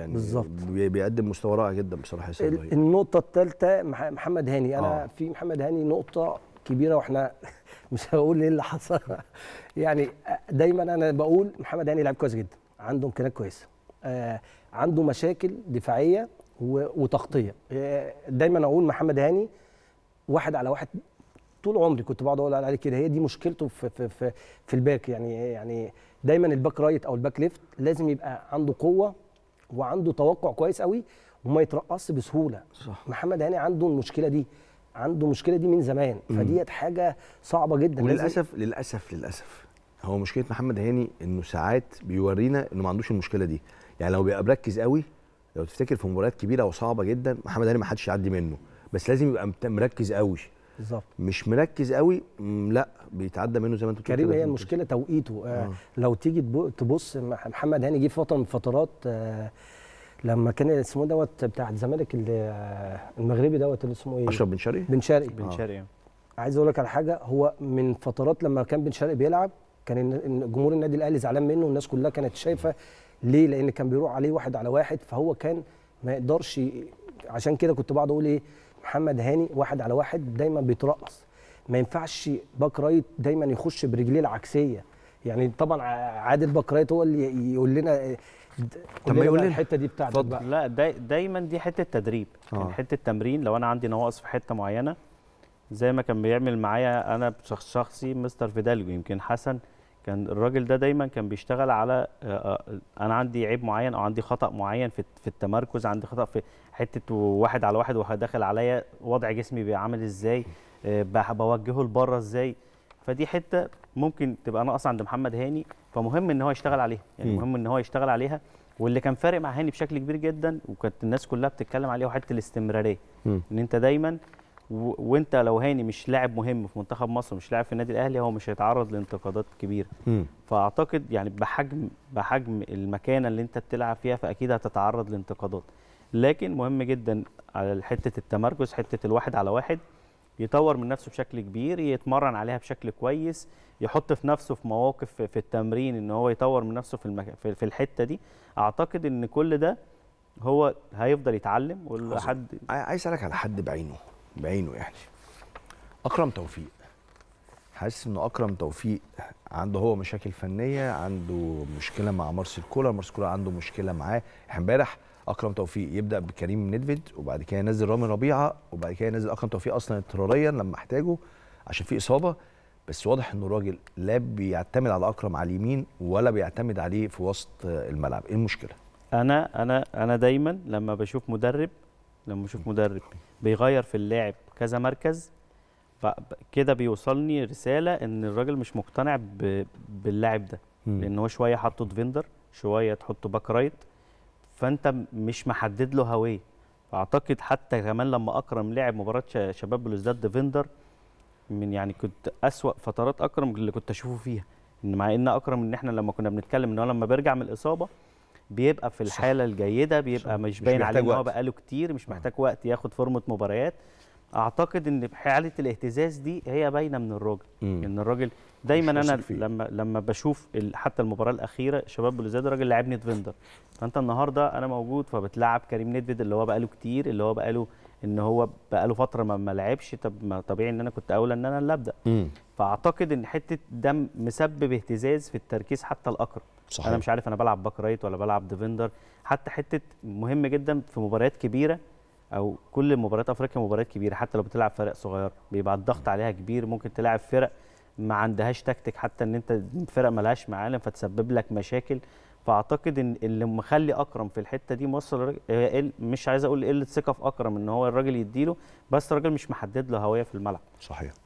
يعني بالظبط بيقدم مستوى رائع جدا بصراحه ياسر ابراهيم النقطه الثالثه محمد هاني انا آه. في محمد هاني نقطه كبيره واحنا مش هقول ايه اللي حصل يعني دايما انا بقول محمد هاني لعب كويس جدا عنده امكانيات كويسه آه عنده مشاكل دفاعيه وتغطيه آه، دايما اقول محمد هاني واحد على واحد طول عمري كنت بقعد اقول عليه كده هي دي مشكلته في في في, في الباك يعني يعني دايما الباك رايت او الباك ليفت لازم يبقى عنده قوه وعنده توقع كويس قوي وما يترقص بسهوله صح. محمد هاني عنده المشكله دي عنده المشكله دي من زمان فديت حاجه صعبه جدا وللاسف للاسف للاسف هو مشكله محمد هاني انه ساعات بيورينا انه ما عندوش المشكله دي يعني لو بيبقى مركز قوي لو تفتكر في مباريات كبيره وصعبه جدا محمد هاني ما حدش يعدي منه بس لازم يبقى مركز قوي بالظبط مش مركز قوي لا بيتعدى منه زي ما انت بتقول كريم هي المشكله توقيته آه. آه. لو تيجي تبص محمد هاني جه فتره من فترات آه لما كان اسمه دوت بتاع الزمالك آه، المغربي دوت اللي اسمه ايه؟ اشرف بن شرقي بن شرقي بن آه. شرقي آه. عايز اقول لك على حاجه هو من فترات لما كان بن شرقي بيلعب كان جمهور النادي الاهلي زعلان منه والناس كلها كانت شايفه ليه؟ لان كان بيروح عليه واحد على واحد فهو كان ما يقدرش عشان كده كنت بقعد اقول ايه محمد هاني واحد على واحد دايما بيترقص ما ينفعش باك رايت دايما يخش برجليه العكسيه يعني طبعا عادل باك رايت هو اللي يقول لنا آه، طب ما يقول لنا الحته دي بتاعتك بقى لا داي دايما دي حته تدريب آه. يعني حته تمرين لو انا عندي نواقص في حته معينه زي ما كان بيعمل معايا انا شخص شخصي مستر فيدالجو يمكن حسن كان الراجل ده دايما كان بيشتغل على آه، آه، انا عندي عيب معين او عندي خطا معين في في التمركز عندي خطا في حته واحد على واحد وهو داخل عليا وضع جسمي بيبقى عامل ازاي آه، بوجهه لبره ازاي فدي حته ممكن تبقى ناقصه عند محمد هاني فمهم ان هو يشتغل عليها يعني مهم ان هو يشتغل عليها واللي كان فارق مع هاني بشكل كبير جدا وكانت الناس كلها بتتكلم عليه هو حته الاستمراريه ان انت دايما وانت لو هاني مش لاعب مهم في منتخب مصر مش لاعب في النادي الاهلي هو مش هيتعرض لانتقادات كبيره م. فاعتقد يعني بحجم بحجم المكانه اللي انت بتلعب فيها فاكيد هتتعرض لانتقادات لكن مهم جدا على حته التمركز حته الواحد على واحد يطور من نفسه بشكل كبير يتمرن عليها بشكل كويس يحط في نفسه في مواقف في التمرين ان هو يطور من نفسه في المك... في الحته دي اعتقد ان كل ده هو هيفضل يتعلم ولحد عايز اسالك على حد بعينه بعينه يعني اكرم توفيق حاسس ان اكرم توفيق عنده هو مشاكل فنيه عنده مشكله مع مارسيل كولر مارسيل كولر عنده مشكله معاه امبارح اكرم توفيق يبدا بكريم ندفد وبعد كده ينزل رامي ربيعه وبعد كده ينزل اكرم توفيق اصلا اضطراريا لما احتاجه عشان في اصابه بس واضح انه راجل لا بيعتمد على اكرم على اليمين ولا بيعتمد عليه في وسط الملعب ايه المشكله انا انا انا دايما لما بشوف مدرب لما اشوف مدرب بيغير في اللاعب كذا مركز كده بيوصلني رساله ان الراجل مش مقتنع باللاعب ده لان هو شويه حاطه ديفندر شويه تحطه باك رايت فانت مش محدد له هويه اعتقد حتى كمان لما اكرم لعب مباراه شباب بلوزداد ديفندر من يعني كنت اسوا فترات اكرم اللي كنت اشوفه فيها ان مع ان اكرم ان احنا لما كنا بنتكلم ان هو لما بيرجع من الاصابه بيبقى في الحاله صح. الجيده بيبقى صح. مش باين عليه ان هو بقاله كتير مش محتاج آه. وقت ياخد فورمه مباريات اعتقد ان حاله الاهتزاز دي هي باينه من الراجل ان الراجل دايما انا فيه. لما لما بشوف حتى المباراه الاخيره شباب بلوزداد الراجل لعب نيدفندر فانت النهارده انا موجود فبتلعب كريم نيدفيد اللي هو بقاله كتير اللي هو بقاله ان هو بقاله فتره ما, ما لعبش طب ما طبيعي ان انا كنت اولى ان انا اللي ابدا فاعتقد ان حته ده مسبب اهتزاز في التركيز حتى الاقرب صحيح. انا مش عارف انا بلعب باك رايت ولا بلعب ديفندر حتى حته مهم جدا في مباريات كبيره او كل مباريات افريقيا مباريات كبيره حتى لو بتلعب فرق صغير بيبقى الضغط عليها كبير ممكن تلعب فرق ما عندهاش تكتيك حتى ان انت فرق ملهاش معالم فتسبب لك مشاكل فاعتقد ان اللي مخلي اكرم في الحته دي موصل الرجل مش عايز اقول قله ثقه في اكرم ان هو الراجل يديله بس الراجل مش محدد له هويه في الملعب صحيح